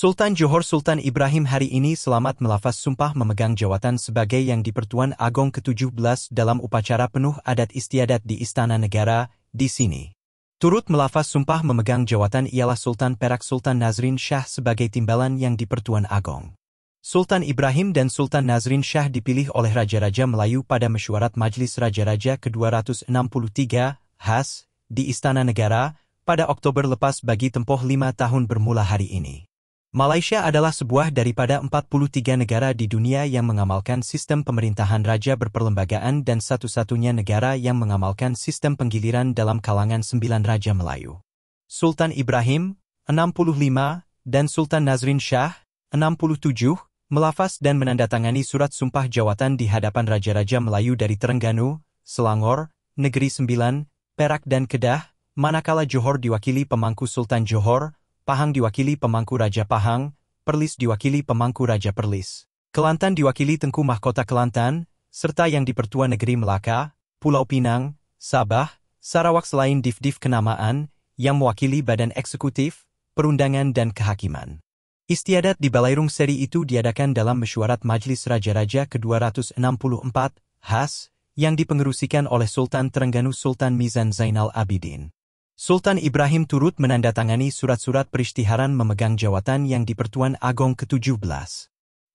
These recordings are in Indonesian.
Sultan Johor Sultan Ibrahim hari ini selamat melafaz sumpah memegang jawatan sebagai yang Dipertuan Agong ke-17 dalam upacara penuh adat istiadat di Istana Negara, di sini. Turut melafaz sumpah memegang jawatan ialah Sultan Perak Sultan Nazrin Shah sebagai timbalan yang Dipertuan Agong. Sultan Ibrahim dan Sultan Nazrin Shah dipilih oleh Raja-Raja Melayu pada mesyuarat Majlis Raja-Raja ke-263, HAS, di Istana Negara, pada Oktober lepas bagi tempoh lima tahun bermula hari ini. Malaysia adalah sebuah daripada 43 negara di dunia yang mengamalkan sistem pemerintahan raja berperlembagaan dan satu-satunya negara yang mengamalkan sistem penggiliran dalam kalangan sembilan raja Melayu. Sultan Ibrahim, 65, dan Sultan Nazrin Shah, 67, melafaz dan menandatangani surat sumpah jawatan di hadapan raja-raja Melayu dari Terengganu, Selangor, Negeri Sembilan, Perak dan Kedah, manakala Johor diwakili pemangku Sultan Johor, Pahang diwakili pemangku Raja Pahang, Perlis diwakili pemangku Raja Perlis. Kelantan diwakili Tengku Mahkota Kelantan, serta yang di Pertua Negeri Melaka, Pulau Pinang, Sabah, Sarawak selain div-div Kenamaan, yang mewakili Badan Eksekutif, Perundangan dan Kehakiman. Istiadat di Balairung seri itu diadakan dalam mesyuarat Majlis Raja-Raja ke-264, Has, yang dipengerusikan oleh Sultan Terengganu Sultan Mizan Zainal Abidin. Sultan Ibrahim turut menandatangani surat-surat peristiharan memegang jawatan yang di Pertuan Agong ke-17.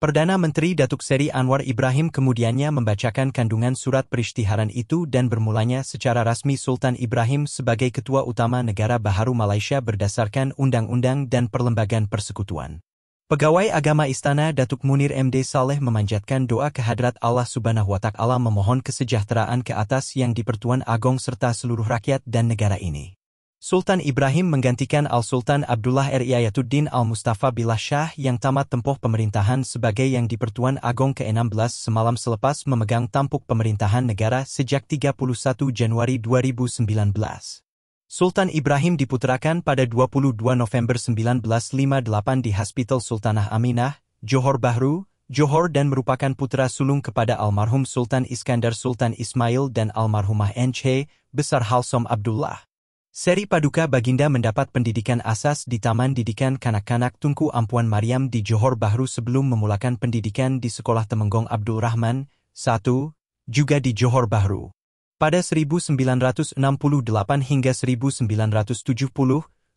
Perdana Menteri Datuk Seri Anwar Ibrahim kemudiannya membacakan kandungan surat peristiharan itu dan bermulanya secara rasmi Sultan Ibrahim sebagai Ketua Utama Negara Baharu Malaysia berdasarkan Undang-Undang dan Perlembagaan Persekutuan. Pegawai agama istana Datuk Munir MD Saleh memanjatkan doa kehadrat Allah Subhanahu wa Ta'ala memohon kesejahteraan ke atas yang di Pertuan Agong serta seluruh rakyat dan negara ini. Sultan Ibrahim menggantikan Al-Sultan Abdullah R. Al-Mustafa Billah Shah yang tamat tempoh pemerintahan sebagai yang di Pertuan Agong ke-16 semalam selepas memegang tampuk pemerintahan negara sejak 31 Januari 2019. Sultan Ibrahim diputerakan pada 22 November 1958 di Hospital Sultanah Aminah, Johor Bahru, Johor dan merupakan putra sulung kepada almarhum Sultan Iskandar Sultan Ismail dan almarhumah Ence, Besar Halsom Abdullah. Seri Paduka Baginda mendapat pendidikan asas di Taman Didikan Kanak-Kanak Tungku Ampuan Mariam di Johor Bahru sebelum memulakan pendidikan di Sekolah Temenggong Abdul Rahman, 1, juga di Johor Bahru. Pada 1968 hingga 1970,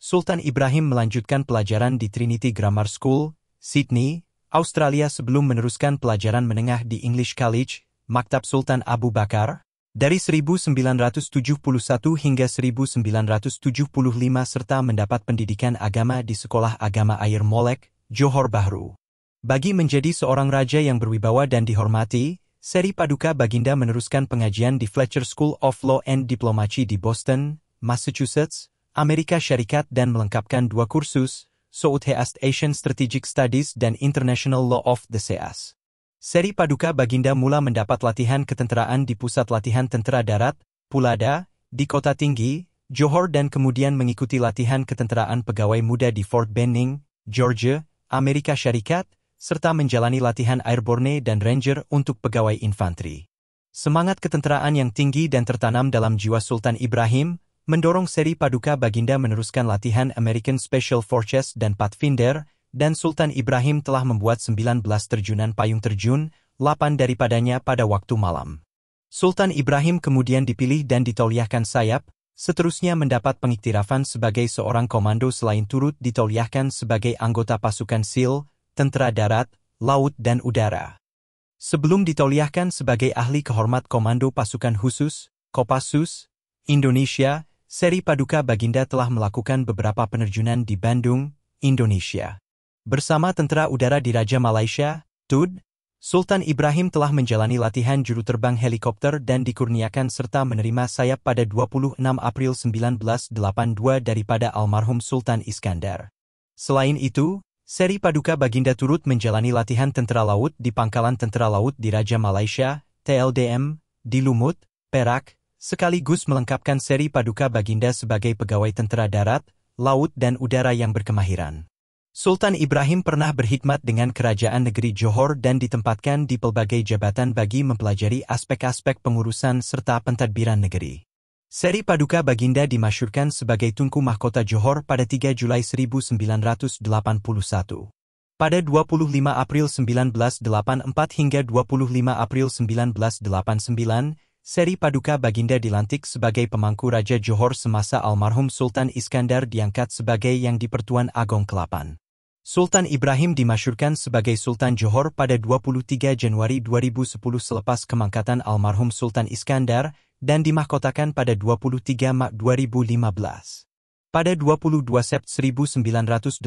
Sultan Ibrahim melanjutkan pelajaran di Trinity Grammar School, Sydney, Australia sebelum meneruskan pelajaran menengah di English College, Maktab Sultan Abu Bakar, dari 1971 hingga 1975 serta mendapat pendidikan agama di Sekolah Agama Air Molek, Johor Bahru. Bagi menjadi seorang raja yang berwibawa dan dihormati, seri Paduka Baginda meneruskan pengajian di Fletcher School of Law and Diplomacy di Boston, Massachusetts, Amerika Syarikat dan melengkapkan dua kursus, Southeast Asian Strategic Studies dan International Law of the Seas. Seri Paduka Baginda mula mendapat latihan ketenteraan di Pusat Latihan Tentera Darat, Pulada, di Kota Tinggi, Johor dan kemudian mengikuti latihan ketenteraan pegawai muda di Fort Benning, Georgia, Amerika Syarikat, serta menjalani latihan airborne dan ranger untuk pegawai infanteri. Semangat ketenteraan yang tinggi dan tertanam dalam jiwa Sultan Ibrahim mendorong seri Paduka Baginda meneruskan latihan American Special Forces dan Pathfinder dan Sultan Ibrahim telah membuat 19 terjunan payung terjun, 8 daripadanya pada waktu malam. Sultan Ibrahim kemudian dipilih dan ditoliahkan sayap, seterusnya mendapat pengiktirafan sebagai seorang komando selain turut ditoliahkan sebagai anggota pasukan SIL, tentara darat, laut dan udara. Sebelum ditoliahkan sebagai ahli kehormat Komando Pasukan Khusus, Kopassus, Indonesia, seri Paduka Baginda telah melakukan beberapa penerjunan di Bandung, Indonesia bersama tentara udara di Raja Malaysia, TUD, Sultan Ibrahim telah menjalani latihan juru terbang helikopter dan dikurniakan serta menerima sayap pada 26 April 1982 daripada almarhum Sultan Iskandar. Selain itu, seri Paduka Baginda turut menjalani latihan tentara laut di Pangkalan Tentara Laut di Raja Malaysia, TLDM, di Lumut, Perak, sekaligus melengkapkan seri Paduka Baginda sebagai pegawai tentara darat, laut dan udara yang berkemahiran. Sultan Ibrahim pernah berhikmat dengan kerajaan negeri Johor dan ditempatkan di pelbagai jabatan bagi mempelajari aspek-aspek pengurusan serta pentadbiran negeri. Seri Paduka Baginda dimasyurkan sebagai Tunku Mahkota Johor pada 3 Julai 1981. Pada 25 April 1984 hingga 25 April 1989, Seri Paduka Baginda dilantik sebagai pemangku Raja Johor semasa almarhum Sultan Iskandar diangkat sebagai Yang Dipertuan Pertuan Agong Kelapan. Sultan Ibrahim dimasyurkan sebagai Sultan Johor pada 23 Januari 2010 selepas kemangkatan almarhum Sultan Iskandar dan dimahkotakan pada 23 Mac 2015. Pada 22 Sept 1982,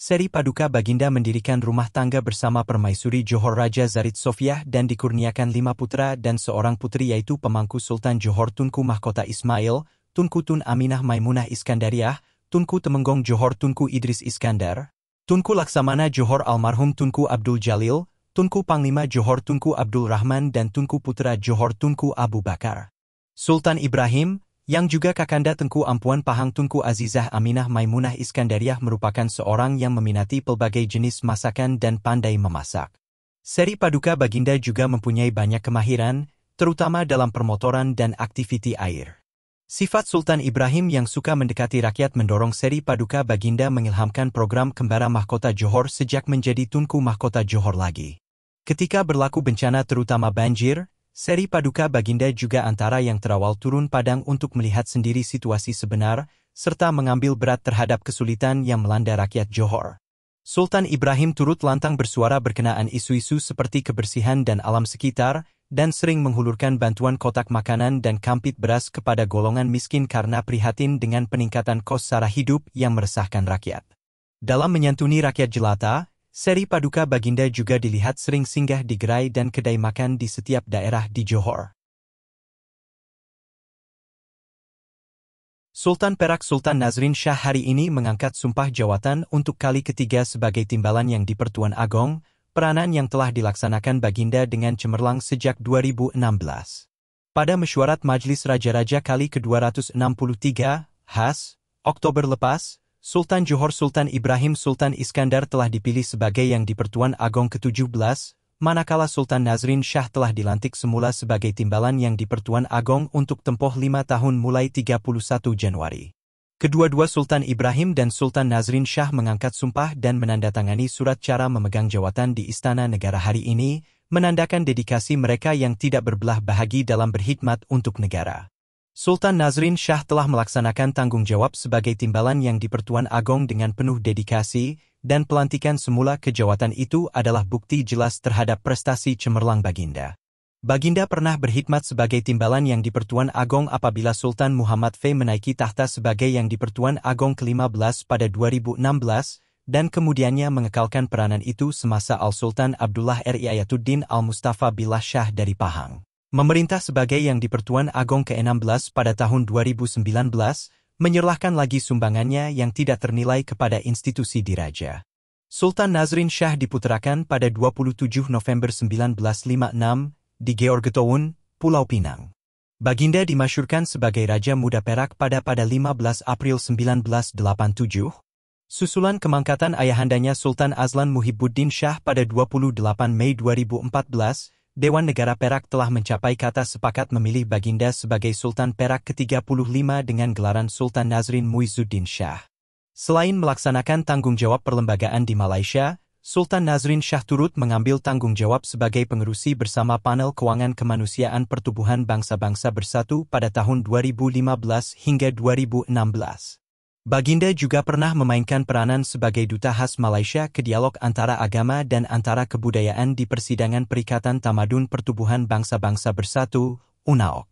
Seri Paduka Baginda mendirikan rumah tangga bersama permaisuri Johor Raja Zarid Sofiah dan dikurniakan lima putra dan seorang putri yaitu pemangku Sultan Johor Tunku Mahkota Ismail, Tunku Tun Aminah Maimunah Iskandariah, Tunku Temenggong Johor Tunku Idris Iskandar, Tunku Laksamana Johor Almarhum Tunku Abdul Jalil, Tunku Panglima Johor Tunku Abdul Rahman dan Tunku Putra Johor Tunku Abu Bakar. Sultan Ibrahim, yang juga kakanda Tengku Ampuan Pahang Tunku Azizah Aminah Maimunah Iskandariah merupakan seorang yang meminati pelbagai jenis masakan dan pandai memasak. Seri Paduka Baginda juga mempunyai banyak kemahiran, terutama dalam permotoran dan aktiviti air. Sifat Sultan Ibrahim yang suka mendekati rakyat mendorong seri Paduka Baginda mengilhamkan program Kembara Mahkota Johor sejak menjadi Tunku Mahkota Johor lagi. Ketika berlaku bencana terutama banjir, seri Paduka Baginda juga antara yang terawal turun padang untuk melihat sendiri situasi sebenar, serta mengambil berat terhadap kesulitan yang melanda rakyat Johor. Sultan Ibrahim turut lantang bersuara berkenaan isu-isu seperti kebersihan dan alam sekitar, dan sering menghulurkan bantuan kotak makanan dan kampit beras kepada golongan miskin karena prihatin dengan peningkatan kos sara hidup yang meresahkan rakyat. Dalam menyantuni rakyat jelata, seri Paduka Baginda juga dilihat sering singgah di gerai dan kedai makan di setiap daerah di Johor. Sultan Perak Sultan Nazrin Shah hari ini mengangkat sumpah jawatan untuk kali ketiga sebagai timbalan yang di Pertuan Agong, peranan yang telah dilaksanakan Baginda dengan cemerlang sejak 2016. Pada mesyuarat Majlis Raja-Raja kali ke-263, Has, Oktober lepas, Sultan Johor Sultan Ibrahim Sultan Iskandar telah dipilih sebagai yang Dipertuan Agong ke-17, manakala Sultan Nazrin Shah telah dilantik semula sebagai timbalan yang Dipertuan Agong untuk tempoh lima tahun mulai 31 Januari. Kedua-dua Sultan Ibrahim dan Sultan Nazrin Shah mengangkat sumpah dan menandatangani surat cara memegang jawatan di Istana Negara hari ini, menandakan dedikasi mereka yang tidak berbelah bahagi dalam berkhidmat untuk negara. Sultan Nazrin Shah telah melaksanakan tanggung jawab sebagai timbalan yang di Pertuan Agong dengan penuh dedikasi, dan pelantikan semula kejawatan itu adalah bukti jelas terhadap prestasi cemerlang baginda. Baginda pernah berkhidmat sebagai timbalan yang Dipertuan Agong apabila Sultan Muhammad V menaiki tahta sebagai yang Dipertuan Agong ke-15 pada 2016 dan kemudiannya mengekalkan peranan itu semasa Al-Sultan Abdullah R.I. Ayatuddin Al-Mustafa Billah Shah dari Pahang. Memerintah sebagai yang Dipertuan Agong ke-16 pada tahun 2019, menyerlahkan lagi sumbangannya yang tidak ternilai kepada institusi diraja. Sultan Nazrin Shah diputerakan pada 27 November 1956 di Georgetown, Pulau Pinang. Baginda dimasyurkan sebagai Raja Muda Perak pada pada 15 April 1987, susulan kemangkatan ayahandanya Sultan Azlan Muhibuddin Shah pada 28 Mei 2014, Dewan Negara Perak telah mencapai kata sepakat memilih Baginda sebagai Sultan Perak ke-35 dengan gelaran Sultan Nazrin Muizuddin Shah. Selain melaksanakan tanggung jawab perlembagaan di Malaysia, Sultan Nazrin Shah turut mengambil tanggung jawab sebagai pengerusi bersama panel keuangan kemanusiaan Pertubuhan Bangsa-Bangsa Bersatu pada tahun 2015 hingga 2016. Baginda juga pernah memainkan peranan sebagai duta khas Malaysia ke dialog antara agama dan antara kebudayaan di persidangan Perikatan Tamadun Pertubuhan Bangsa-Bangsa Bersatu, UNAOK.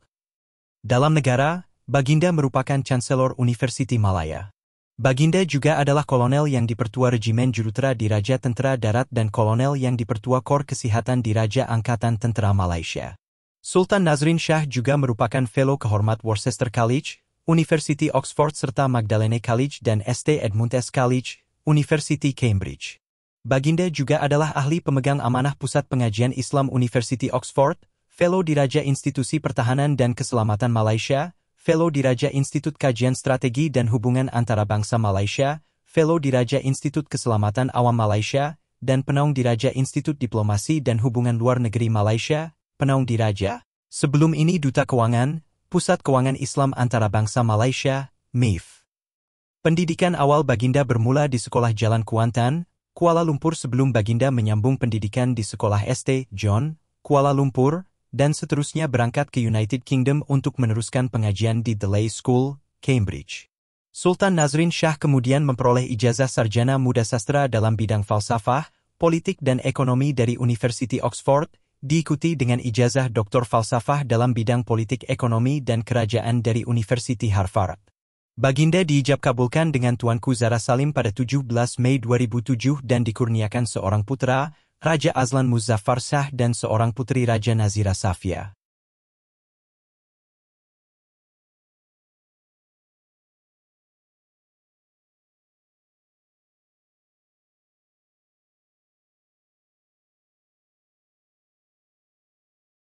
Dalam negara, Baginda merupakan Chancellor University Malaya. Baginda juga adalah kolonel yang dipertua Regimen Jurutera di Raja Tentera Darat dan kolonel yang dipertua Kor Kesihatan di Raja Angkatan Tentera Malaysia. Sultan Nazrin Shah juga merupakan Fellow Kehormat Worcester College, University Oxford serta Magdalene College dan St. Edmund College, University Cambridge. Baginda juga adalah ahli pemegang amanah Pusat Pengajian Islam University Oxford, Fellow di Raja Institusi Pertahanan dan Keselamatan Malaysia, Fellow Diraja Institut Kajian Strategi dan Hubungan Antara Bangsa Malaysia, Fellow Diraja Institut Keselamatan Awam Malaysia, dan Penaung Diraja Institut Diplomasi dan Hubungan Luar Negeri Malaysia, Penaung Diraja. Sebelum ini Duta Keuangan, Pusat Keuangan Islam Antara Bangsa Malaysia, MIF. Pendidikan awal Baginda bermula di Sekolah Jalan Kuantan, Kuala Lumpur sebelum Baginda menyambung pendidikan di Sekolah ST John, Kuala Lumpur, dan seterusnya berangkat ke United Kingdom untuk meneruskan pengajian di The Lay School, Cambridge. Sultan Nazrin Shah kemudian memperoleh ijazah sarjana muda sastra dalam bidang falsafah, politik dan ekonomi dari University Oxford, diikuti dengan ijazah doktor falsafah dalam bidang politik ekonomi dan kerajaan dari University Harvard. Baginda diijab kabulkan dengan Tuanku Zara Salim pada 17 Mei 2007 dan dikurniakan seorang putra, Raja Azlan Muzaffar Shah dan seorang putri Raja Nazira Safia.